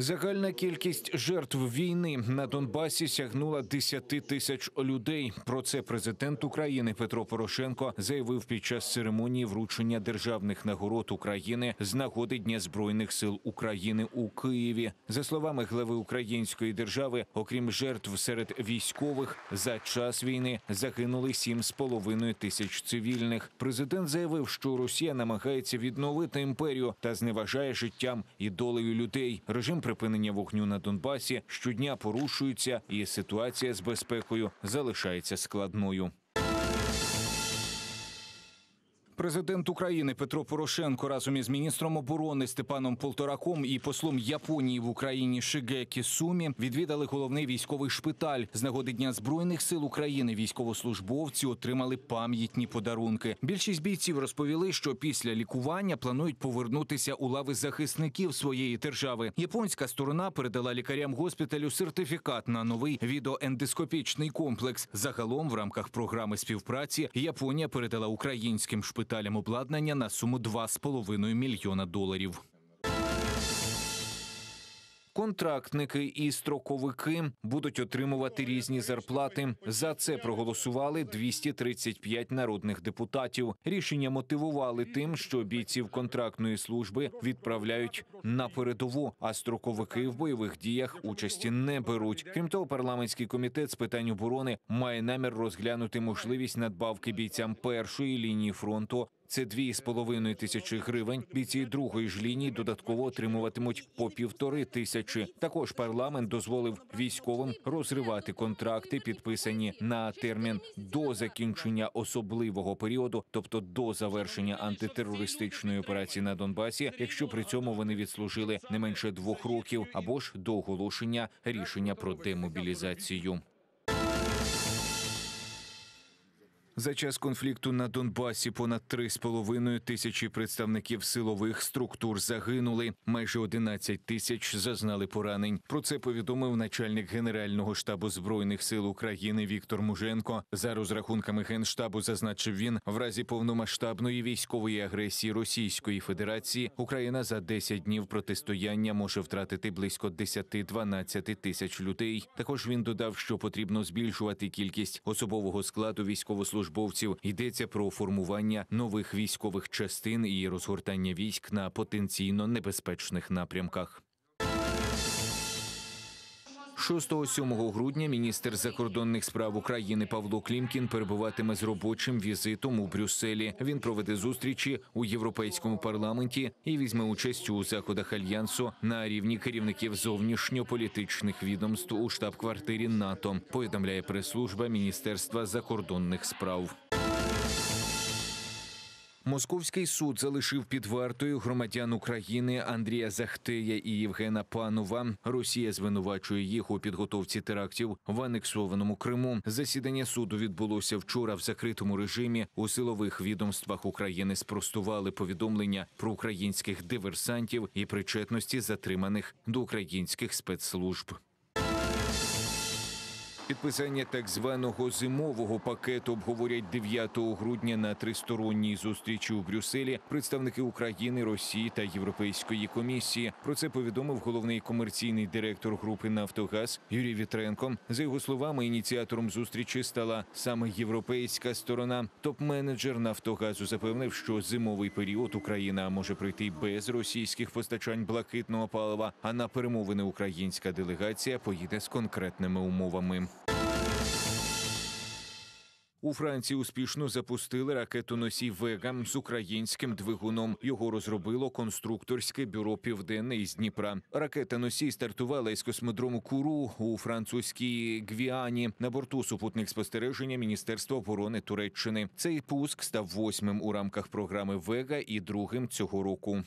Загальна кількість жертв війни на Донбасі сягнула 10 тисяч людей. Про це президент України Петро Порошенко заявив під час церемонії вручення державних нагород України з нагоди Дня збройних сил України у Києві. За словами глави Української держави, окрім жертв серед військових, за час війни загинули 7,5 тисяч цивільних. Президент заявив, що Росія намагається відновити імперію та зневажає життям і долею людей. Режим припинення вогню на Донбасі щодня порушуються, і ситуація з безпекою залишається складною. Президент України Петро Порошенко разом із міністром оборони Степаном Полтораком і послом Японії в Україні Шигекі Сумі відвідали головний військовий шпиталь. З нагоди дня збройних сил України військовослужбовці отримали пам'ятні подарунки. Більшість бійців розповіли, що після лікування планують повернутися у лави захисників своєї держави. Японська сторона передала лікарям госпіталю сертифікат на новий відоендоскопічний комплекс. Загалом, в рамках програми співпраці, Японія передала українським шпиталям деталям обладнання на суму 2,5 мільйона доларів контрактники і строковики будуть отримувати різні зарплати. За це проголосували 235 народних депутатів. Рішення мотивували тим, що бійців контрактної служби відправляють на передову, а строковики в бойових діях участі не беруть. Крім того, парламентський комітет з питань оборони має намір розглянути можливість надбавки бійцям першої лінії фронту це дві з половиною тисячі гривень. Бійці другої ж лінії додатково отримуватимуть по півтори тисячі. Також парламент дозволив військовим розривати контракти, підписані на термін до закінчення особливого періоду, тобто до завершення антитерористичної операції на Донбасі, якщо при цьому вони відслужили не менше двох років або ж до оголошення рішення про демобілізацію. За час конфлікту на Донбасі понад 3,5 тисячі представників силових структур загинули. Майже 11 тисяч зазнали поранень. Про це повідомив начальник генерального штабу збройних сил України Віктор Муженко. За розрахунками генштабу зазначив він, в разі повномасштабної військової агресії Російської Федерації Україна за 10 днів протистояння може втратити близько 10-12 тисяч людей. Також він додав, що потрібно збільшувати кількість особового складу військовослужбовців військовослужбовців йдеться про формування нових військових частин і розгортання військ на потенційно небезпечних напрямках. 6-7 грудня міністр закордонних справ України Павло Клімкін перебуватиме з робочим візитом у Брюсселі. Він проведе зустрічі у європейському парламенті і візьме участь у заходах альянсу на рівні керівників зовнішньополітичних відомств у штаб-квартирі НАТО. Повідомляє прес-служба Міністерства закордонних справ. Московський суд залишив під вартою громадян України Андрія Захтея і Євгена Панова. Росія звинувачує їх у підготовці терактів в анексованому Криму. Засідання суду відбулося вчора в закритому режимі. У силових відомствах України спростували повідомлення про українських диверсантів і причетності затриманих до українських спецслужб. Підписання так званого зимового пакету обговорять 9 грудня на тристоронній зустрічі у Брюсселі представники України, Росії та Європейської комісії. Про це повідомив головний комерційний директор групи Нафтогаз Юрій Вітренко. За його словами, ініціатором зустрічі стала саме європейська сторона. Топ-менеджер Нафтогазу запевнив, що зимовий період Україна може пройти без російських постачань блакитного палива. А на перемовини українська делегація поїде з конкретними умовами. У Франції успішно запустили ракетоносій Вегам з українським двигуном. Його розробило конструкторське бюро Південне із Дніпра. Ракета носій стартувала із космодрому Куру у французькій Гвіані на борту супутних спостереження Міністерства оборони Туреччини. Цей пуск став восьмим у рамках програми Вега і другим цього року.